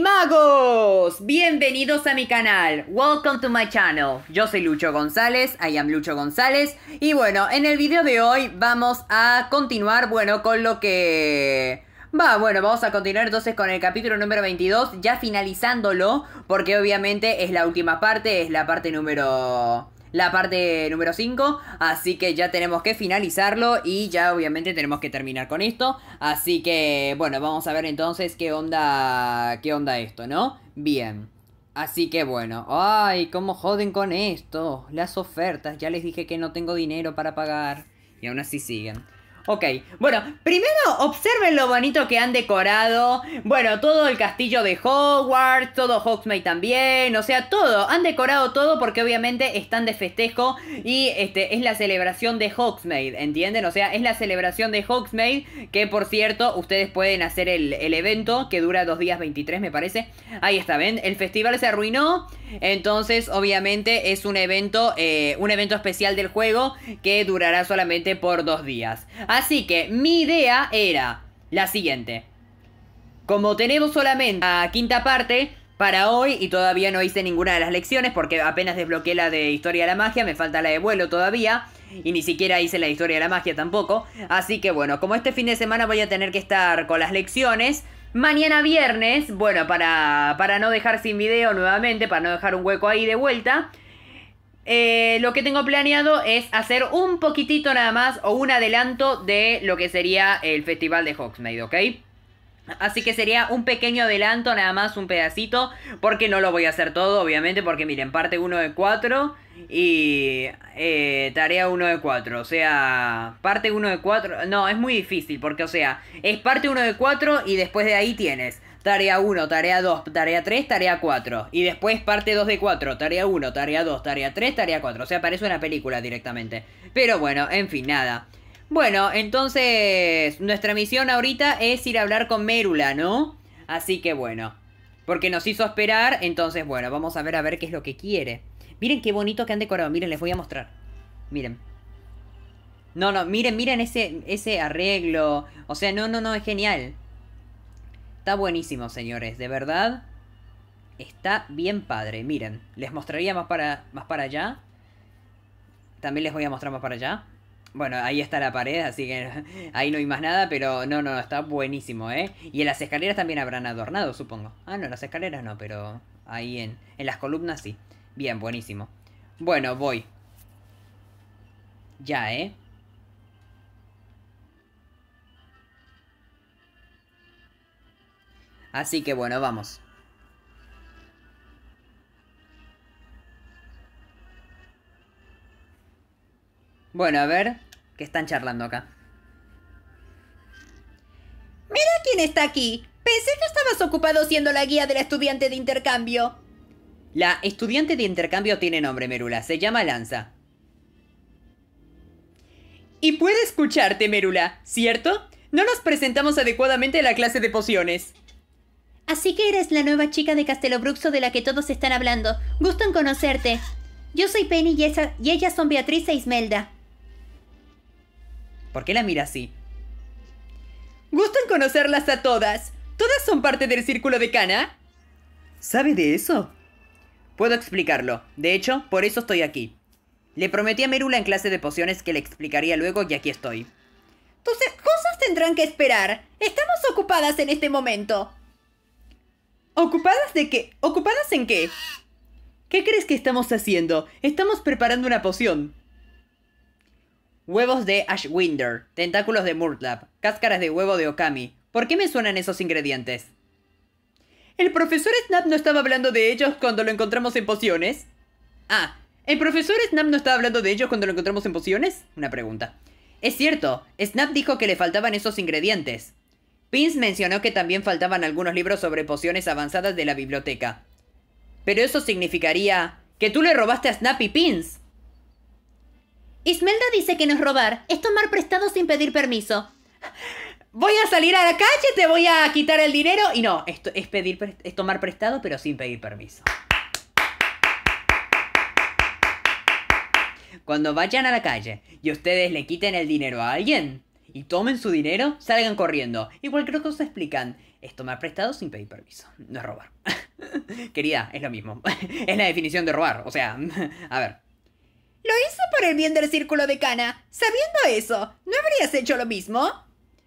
magos, bienvenidos a mi canal, welcome to my channel. Yo soy Lucho González, I am Lucho González. Y bueno, en el video de hoy vamos a continuar, bueno, con lo que... Va, bueno, vamos a continuar entonces con el capítulo número 22, ya finalizándolo, porque obviamente es la última parte, es la parte número la parte número 5. Así que ya tenemos que finalizarlo y ya obviamente tenemos que terminar con esto. Así que bueno, vamos a ver entonces qué onda, qué onda esto, ¿no? Bien. Así que bueno, ay, cómo joden con esto. Las ofertas, ya les dije que no tengo dinero para pagar. Y aún así siguen. Ok, bueno, primero observen lo bonito que han decorado. Bueno, todo el castillo de Hogwarts, todo Hogsmeade también, o sea, todo. Han decorado todo porque obviamente están de festejo y este es la celebración de Hogsmeade, ¿entienden? O sea, es la celebración de Hogsmeade, que por cierto, ustedes pueden hacer el, el evento que dura dos días 23, me parece. Ahí está, ¿ven? El festival se arruinó, entonces obviamente es un evento, eh, un evento especial del juego que durará solamente por dos días. Así que mi idea era la siguiente. Como tenemos solamente la quinta parte para hoy y todavía no hice ninguna de las lecciones porque apenas desbloqueé la de Historia de la Magia, me falta la de vuelo todavía y ni siquiera hice la Historia de la Magia tampoco. Así que bueno, como este fin de semana voy a tener que estar con las lecciones, mañana viernes, bueno, para, para no dejar sin video nuevamente, para no dejar un hueco ahí de vuelta... Eh, lo que tengo planeado es hacer un poquitito nada más o un adelanto de lo que sería el festival de Hogsmeade, ¿ok? Así que sería un pequeño adelanto, nada más un pedacito, porque no lo voy a hacer todo, obviamente, porque miren, parte 1 de 4 y eh, tarea 1 de 4, o sea, parte 1 de 4, no, es muy difícil, porque o sea, es parte 1 de 4 y después de ahí tienes tarea 1, tarea 2, tarea 3, tarea 4. Y después parte 2 de 4, tarea 1, tarea 2, tarea 3, tarea 4. O sea, parece una película directamente. Pero bueno, en fin, nada. Bueno, entonces nuestra misión ahorita es ir a hablar con Mérula, ¿no? Así que bueno, porque nos hizo esperar, entonces bueno, vamos a ver a ver qué es lo que quiere. Miren qué bonito que han decorado, miren, les voy a mostrar. Miren. No, no, miren, miren ese, ese arreglo. O sea, no, no, no, es genial. Está buenísimo, señores. De verdad, está bien padre. Miren, les mostraría más para, más para allá. También les voy a mostrar más para allá. Bueno, ahí está la pared, así que ahí no hay más nada, pero no, no, está buenísimo, ¿eh? Y en las escaleras también habrán adornado, supongo. Ah, no, en las escaleras no, pero ahí en, en las columnas sí. Bien, buenísimo. Bueno, voy. Ya, ¿eh? Así que bueno, vamos. Bueno, a ver, ¿Qué están charlando acá. Mira quién está aquí. Pensé que estabas ocupado siendo la guía de la estudiante de intercambio. La estudiante de intercambio tiene nombre, Merula. Se llama Lanza. Y puede escucharte, Merula, ¿cierto? No nos presentamos adecuadamente a la clase de pociones. Así que eres la nueva chica de Castelobruxo de la que todos están hablando. Gusto en conocerte. Yo soy Penny y, esa, y ellas son Beatriz e Ismelda. ¿Por qué la mira así? Gusto en conocerlas a todas. ¿Todas son parte del círculo de Cana? ¿Sabe de eso? Puedo explicarlo. De hecho, por eso estoy aquí. Le prometí a Merula en clase de pociones que le explicaría luego y aquí estoy. Tus cosas tendrán que esperar. Estamos ocupadas en este momento. ¿Ocupadas de qué? ¿Ocupadas en qué? ¿Qué crees que estamos haciendo? Estamos preparando una poción. Huevos de Ashwinder, tentáculos de Murtlap, cáscaras de huevo de Okami. ¿Por qué me suenan esos ingredientes? ¿El profesor Snap no estaba hablando de ellos cuando lo encontramos en pociones? Ah, ¿el profesor Snap no estaba hablando de ellos cuando lo encontramos en pociones? Una pregunta. Es cierto, Snap dijo que le faltaban esos ingredientes. Pins mencionó que también faltaban algunos libros sobre pociones avanzadas de la biblioteca. Pero eso significaría que tú le robaste a Snappy Pins. Ismelda dice que no es robar, es tomar prestado sin pedir permiso. Voy a salir a la calle, te voy a quitar el dinero. Y no, esto es, pedir, es tomar prestado, pero sin pedir permiso. Cuando vayan a la calle y ustedes le quiten el dinero a alguien, y tomen su dinero, salgan corriendo. Igual Y cualquier cosa explican. me ha prestado sin pedir permiso. No es robar. Querida, es lo mismo. es la definición de robar. O sea, a ver. Lo hice por el bien del círculo de Cana. Sabiendo eso, ¿no habrías hecho lo mismo?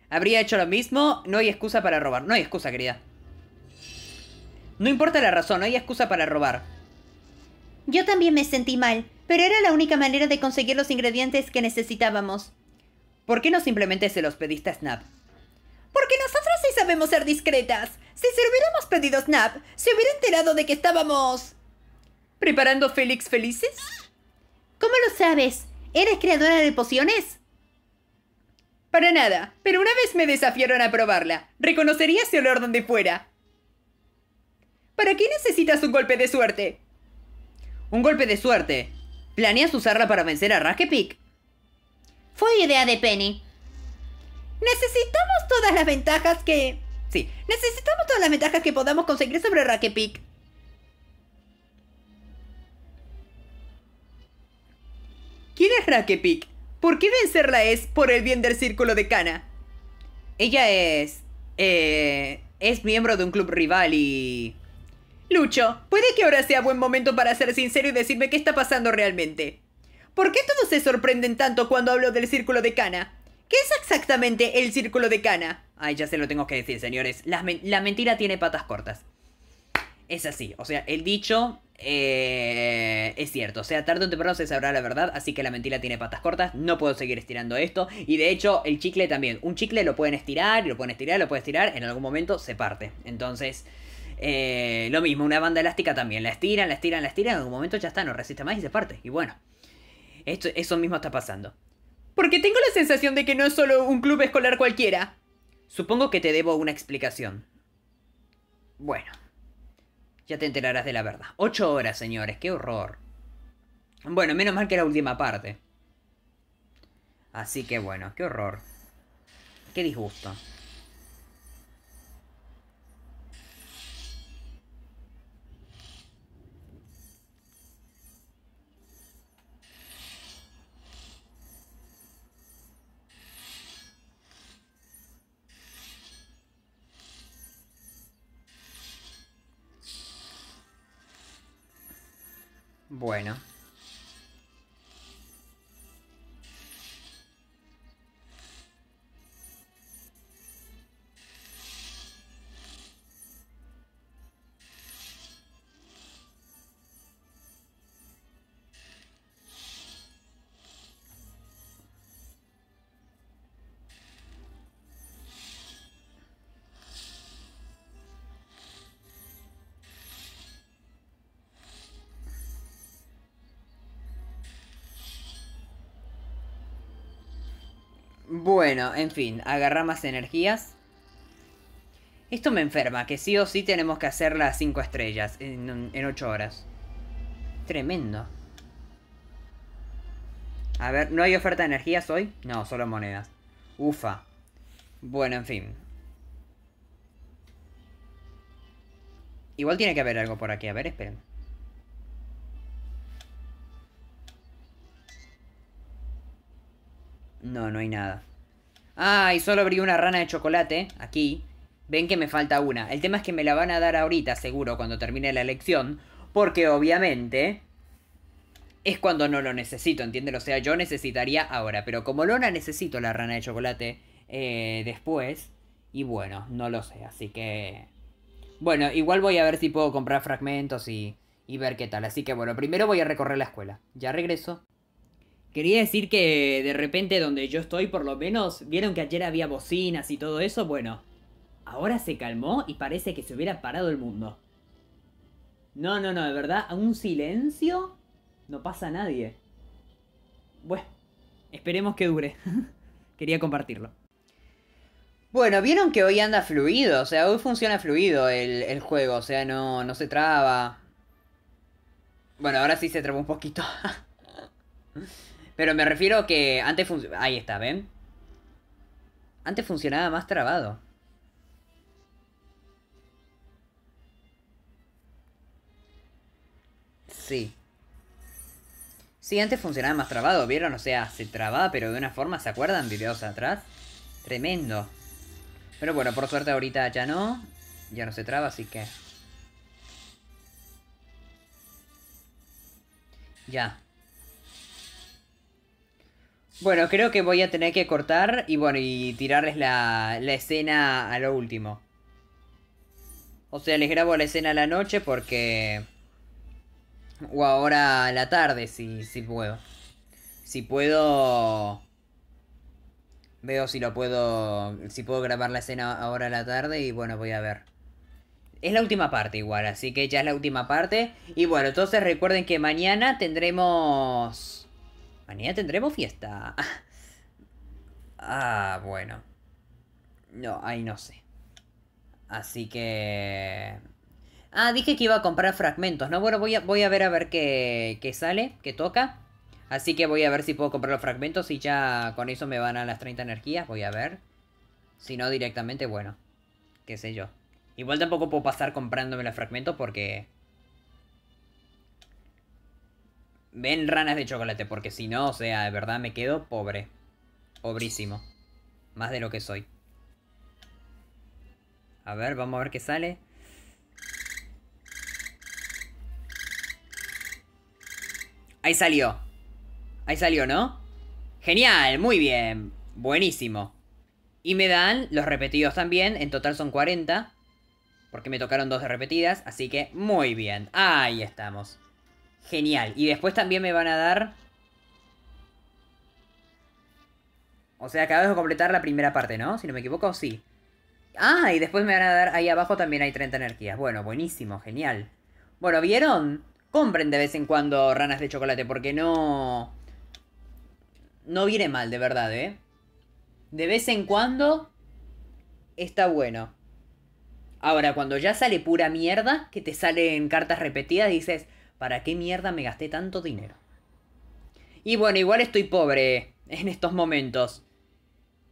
Habría hecho lo mismo. No hay excusa para robar. No hay excusa, querida. No importa la razón, no hay excusa para robar. Yo también me sentí mal, pero era la única manera de conseguir los ingredientes que necesitábamos. ¿Por qué no simplemente se los pediste a Snap? Porque nosotros sí sabemos ser discretas. Si se hubiéramos pedido a Snap, se hubiera enterado de que estábamos... ¿Preparando Félix felices? ¿Cómo lo sabes? ¿Eres creadora de pociones? Para nada, pero una vez me desafiaron a probarla. Reconocería ese olor donde fuera. ¿Para qué necesitas un golpe de suerte? Un golpe de suerte. ¿Planeas usarla para vencer a Raskepik? Fue idea de Penny. Necesitamos todas las ventajas que... Sí, necesitamos todas las ventajas que podamos conseguir sobre Racket ¿Quién es Racket ¿Por qué vencerla es por el bien del círculo de Kana? Ella es... Eh, es miembro de un club rival y... Lucho, puede que ahora sea buen momento para ser sincero y decirme qué está pasando realmente. ¿Por qué todos se sorprenden tanto cuando hablo del círculo de Cana? ¿Qué es exactamente el círculo de Cana? Ay, ya se lo tengo que decir, señores. La, mentira tiene patas cortas. Es así, o sea, el dicho eh, es cierto, o sea, tarde o temprano se sabrá la verdad, así que la mentira tiene patas cortas, no puedo seguir estirando esto, y de hecho el chicle también, un chicle lo pueden estirar, lo pueden estirar, lo pueden estirar, en algún momento se parte, entonces... Eh, lo mismo, una banda elástica también, la estiran, la estiran, la estiran, en algún momento ya está, no resiste más y se parte, y bueno eso mismo está pasando. Porque tengo la sensación de que no es solo un club escolar cualquiera. Supongo que te debo una explicación. Bueno. Ya te enterarás de la verdad. Ocho horas, señores. Qué horror. Bueno, menos mal que la última parte. Así que bueno, qué horror. Qué disgusto. Bueno. Bueno, en fin, agarra más energías. Esto me enferma, que sí o sí tenemos que hacer las 5 estrellas en, en 8 horas. Tremendo. A ver, ¿no hay oferta de energías hoy? No, solo monedas. Ufa. Bueno, en fin. Igual tiene que haber algo por aquí. A ver, esperen. No, no hay nada. Ah, y solo abrí una rana de chocolate, aquí. Ven que me falta una. El tema es que me la van a dar ahorita, seguro, cuando termine la elección. Porque obviamente es cuando no lo necesito, ¿entienden? O sea, yo necesitaría ahora. Pero como lona necesito la rana de chocolate eh, después. Y bueno, no lo sé. Así que... Bueno, igual voy a ver si puedo comprar fragmentos y, y ver qué tal. Así que bueno, primero voy a recorrer la escuela. Ya regreso. Quería decir que de repente donde yo estoy, por lo menos, vieron que ayer había bocinas y todo eso, bueno. Ahora se calmó y parece que se hubiera parado el mundo. No, no, no, de verdad, a un silencio no pasa nadie. Bueno, esperemos que dure. Quería compartirlo. Bueno, vieron que hoy anda fluido, o sea, hoy funciona fluido el, juego, o sea, no, no se traba. Bueno, ahora sí se trabó un poquito. Pero me refiero a que antes funcionaba... Ahí está, ¿ven? Antes funcionaba más trabado. Sí. Sí, antes funcionaba más trabado, ¿vieron? O sea, se trababa, pero de una forma, ¿se acuerdan? Videos atrás. Tremendo. Pero bueno, por suerte ahorita ya no. Ya no se traba, así que... Ya. Bueno, creo que voy a tener que cortar y bueno, y tirarles la, la escena a lo último. O sea, les grabo la escena a la noche porque... O ahora a la tarde, si, si puedo. Si puedo... Veo si lo puedo... Si puedo grabar la escena ahora a la tarde y bueno, voy a ver. Es la última parte igual, así que ya es la última parte. Y bueno, entonces recuerden que mañana tendremos... Mañana tendremos fiesta. ah, bueno. No, ahí no sé. Así que... Ah, dije que iba a comprar fragmentos, ¿no? Bueno, voy a, voy a ver a ver qué, qué sale, qué toca. Así que voy a ver si puedo comprar los fragmentos y ya con eso me van a las 30 energías. Voy a ver. Si no, directamente, bueno. Qué sé yo. Igual tampoco puedo pasar comprándome los fragmentos porque... Ven ranas de chocolate, porque si no, o sea, de verdad me quedo pobre. Pobrísimo. Más de lo que soy. A ver, vamos a ver qué sale. Ahí salió. Ahí salió, ¿no? Genial, muy bien. Buenísimo. Y me dan los repetidos también. En total son 40. Porque me tocaron dos de repetidas. Así que muy bien. Ahí estamos. Genial. Y después también me van a dar... O sea, acabo de completar la primera parte, ¿no? Si no me equivoco, sí. Ah, y después me van a dar... Ahí abajo también hay 30 energías. Bueno, buenísimo, genial. Bueno, ¿vieron? Compren de vez en cuando ranas de chocolate porque no... No viene mal, de verdad, ¿eh? De vez en cuando... Está bueno. Ahora, cuando ya sale pura mierda, que te salen cartas repetidas, dices... ¿Para qué mierda me gasté tanto dinero? Y bueno, igual estoy pobre en estos momentos.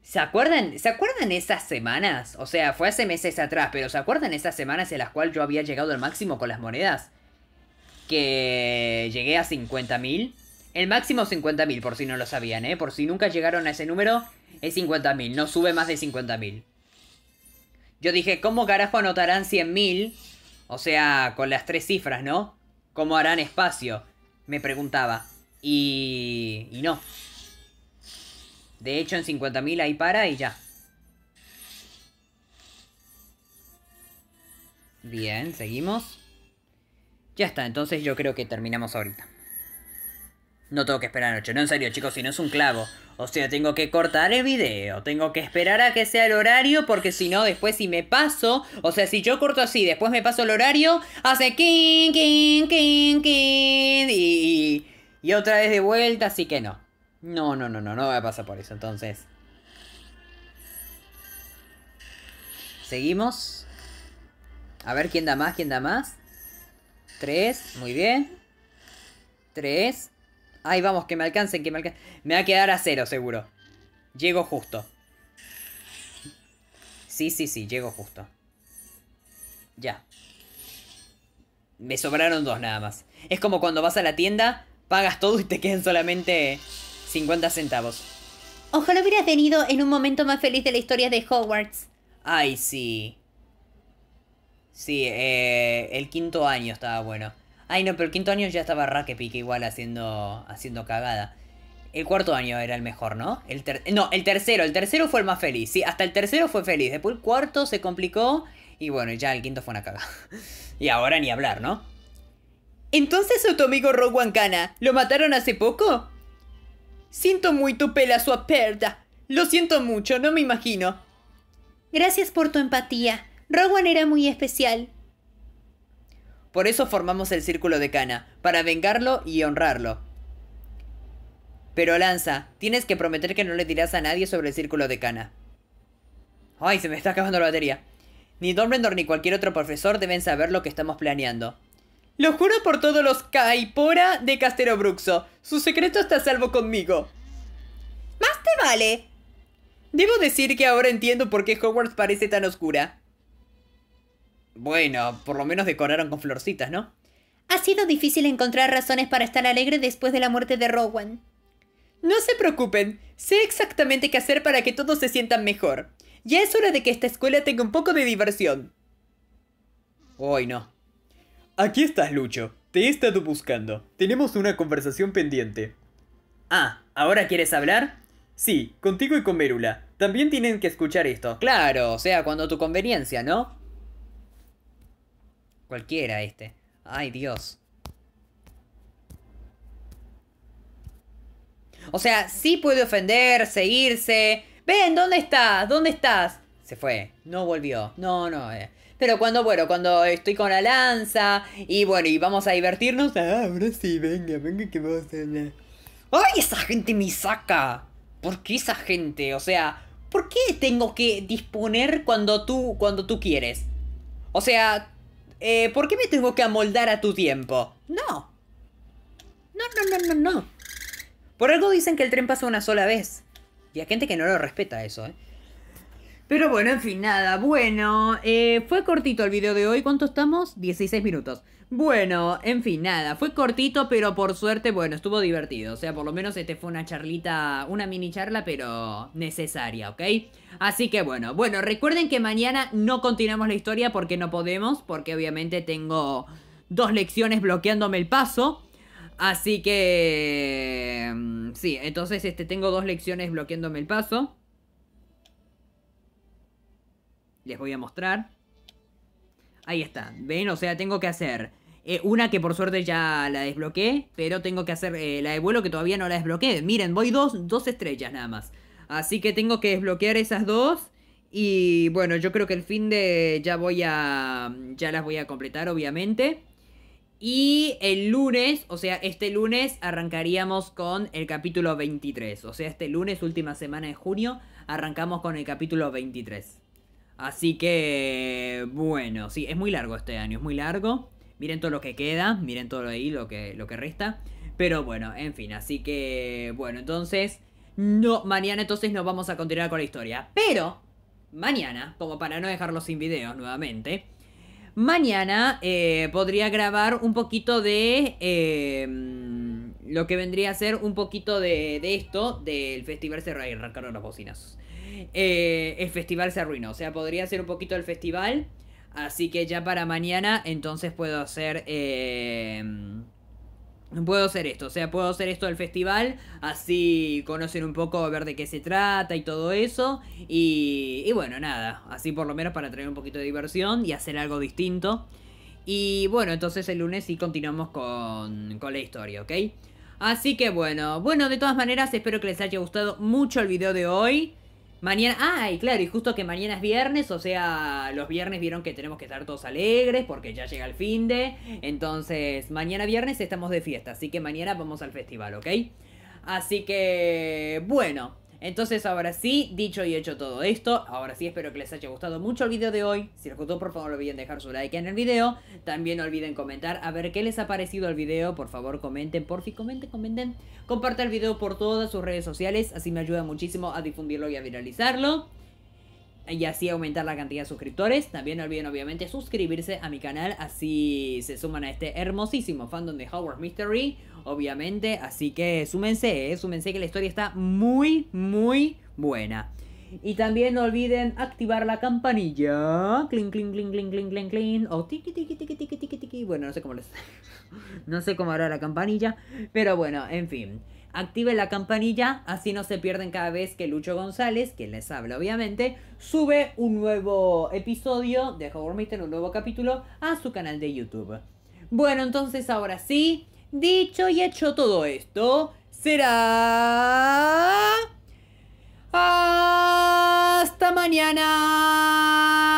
¿Se acuerdan? ¿Se acuerdan esas semanas? O sea, fue hace meses atrás, pero ¿se acuerdan esas semanas en las cuales yo había llegado al máximo con las monedas? Que llegué a 50.000. El máximo 50.000, por si no lo sabían, ¿eh? Por si nunca llegaron a ese número, es 50.000, no sube más de 50.000. Yo dije, ¿cómo carajo anotarán 100.000? O sea, con las tres cifras, ¿no? ¿Cómo harán espacio? Me preguntaba. Y... y no. De hecho, en 50.000 ahí para y ya. Bien, seguimos. Ya está, entonces yo creo que terminamos ahorita. No tengo que esperar noche, no en serio chicos, si no es un clavo. O sea, tengo que cortar el video, tengo que esperar a que sea el horario, porque si no, después si me paso, o sea, si yo corto así, después me paso el horario, hace king king king king y, y otra vez de vuelta, así que no. No, no, no, no, no voy a pasar por eso, entonces. Seguimos. A ver quién da más, quién da más. Tres, muy bien. Tres. Ay, vamos, que me alcancen, que me alcancen. Me va a quedar a cero, seguro. Llego justo. Sí, sí, sí, llego justo. Ya. Me sobraron dos nada más. Es como cuando vas a la tienda, pagas todo y te quedan solamente 50 centavos. Ojalá hubieras venido en un momento más feliz de la historia de Hogwarts. Ay, sí. Sí, eh, el quinto año estaba bueno. Ay, no, pero el quinto año ya estaba Pique igual haciendo, haciendo cagada. El cuarto año era el mejor, ¿no? El no, el tercero. El tercero fue el más feliz. Sí, hasta el tercero fue feliz. Después el cuarto se complicó. Y bueno, ya el quinto fue una cagada. y ahora ni hablar, ¿no? Entonces a tu amigo Kana, ¿lo mataron hace poco? Siento muy tu pela su perda. Lo siento mucho, no me imagino. Gracias por tu empatía. Rowan era muy especial. Por eso formamos el Círculo de Cana, para vengarlo y honrarlo. Pero Lanza, tienes que prometer que no le dirás a nadie sobre el Círculo de Cana. Ay, se me está acabando la batería. Ni Dumbledore ni cualquier otro profesor deben saber lo que estamos planeando. Lo juro por todos los Caipora de Bruxo. Su secreto está salvo conmigo. Más te vale. Debo decir que ahora entiendo por qué Hogwarts parece tan oscura. Bueno, por lo menos decoraron con florcitas, ¿no? Ha sido difícil encontrar razones para estar alegre después de la muerte de Rowan. No se preocupen, sé exactamente qué hacer para que todos se sientan mejor. Ya es hora de que esta escuela tenga un poco de diversión. Hoy no. Aquí estás, Lucho. Te he estado buscando. Tenemos una conversación pendiente. Ah, ¿ahora quieres hablar? Sí, contigo y con Merula. También tienen que escuchar esto. Claro, o sea, cuando tu conveniencia, ¿no? Cualquiera este. Ay, Dios. O sea, sí puede ofender, seguirse. Ven, ¿dónde estás? ¿Dónde estás? Se fue. No volvió. No, no. Eh. Pero cuando, bueno, cuando estoy con la lanza y bueno, y vamos a divertirnos. Ah, ahora sí, venga, venga que vamos a ¡Ay, esa gente me saca! ¿Por qué esa gente? O sea, ¿por qué tengo que disponer cuando tú, cuando tú quieres? O sea, eh, ¿por qué me tengo que amoldar a tu tiempo? No. No, no, no, no, no. Por algo dicen que el tren pasa una sola vez. Y hay gente que no lo respeta eso, ¿eh? Pero bueno, en fin, nada. Bueno, eh, fue cortito el video de hoy. ¿Cuánto estamos? 16 minutos. Bueno, en fin, nada, fue cortito, pero por suerte, bueno, estuvo divertido. O sea, por lo menos este fue una charlita, una mini charla, pero necesaria, ¿ok? Así que bueno, bueno, recuerden que mañana no continuamos la historia porque no podemos, porque obviamente tengo dos lecciones bloqueándome el paso. Así que... Mm, sí, entonces este, tengo dos lecciones bloqueándome el paso. Les voy a mostrar. Ahí está, ven, o sea, tengo que hacer eh, una que por suerte ya la desbloqueé, pero tengo que hacer eh, la de vuelo que todavía no la desbloqueé. Miren, voy dos, dos estrellas nada más. Así que tengo que desbloquear esas dos. Y bueno, yo creo que el fin de ya voy a. Ya las voy a completar, obviamente. Y el lunes, o sea, este lunes arrancaríamos con el capítulo 23. O sea, este lunes, última semana de junio, arrancamos con el capítulo 23. Así que, bueno, sí, es muy largo este año, es muy largo. Miren todo lo que queda, miren todo ahí lo que, lo que resta. Pero bueno, en fin, así que, bueno, entonces, no, mañana entonces nos vamos a continuar con la historia. Pero, mañana, como para no dejarlos sin videos nuevamente, mañana eh, podría grabar un poquito de... Em, lo que vendría a ser un poquito de, de esto, del Festival de y arrancaron las bocinas. Eh, el festival se arruinó. O sea, podría hacer un poquito el festival. Así que ya para mañana entonces puedo hacer... Eh, puedo hacer esto, o sea, puedo hacer esto del festival, así conocen un poco, ver de qué se trata y todo eso. Y, bueno, nada, así por lo menos para traer un poquito de diversión y hacer algo distinto. Y bueno, entonces el lunes sí continuamos con, con la historia, ¿ok? Así que bueno, bueno, de todas maneras espero que les haya gustado mucho el video de hoy. Mañana, ah, claro, y justo que mañana es viernes, o sea, los viernes vieron que tenemos que estar todos alegres porque ya llega el fin de. Entonces, mañana viernes estamos de fiesta, así que mañana vamos al festival, ¿ok? Así que, bueno, entonces ahora sí, dicho y hecho todo esto, ahora sí espero que les haya gustado mucho el video de hoy. Si les gustó, por favor no olviden dejar su like en el video. También no olviden comentar a ver qué les ha parecido el video. Por favor comenten, por fin comenten, comenten. Compartan el video por todas sus redes sociales, así me ayuda muchísimo a difundirlo y a viralizarlo y así aumentar la cantidad de suscriptores. También no olviden obviamente suscribirse a mi canal, así se suman a este hermosísimo fandom de Howard Mystery, obviamente. Así que súmense, eh, súmense que la historia está muy, muy buena. Y también no olviden activar la campanilla. Cling, cling, cling, cling, cling, cling, cling. O tiki, tiki, tiki, tiki, tiki, tiki. Bueno, no sé cómo les... no sé cómo hará la campanilla. Pero bueno, en fin active la campanilla, así no se pierden cada vez que Lucho González, quien les habla obviamente, sube un nuevo episodio de Howard Mister, un nuevo capítulo a su canal de YouTube. Bueno, entonces ahora sí, dicho y hecho todo esto, será... Hasta mañana.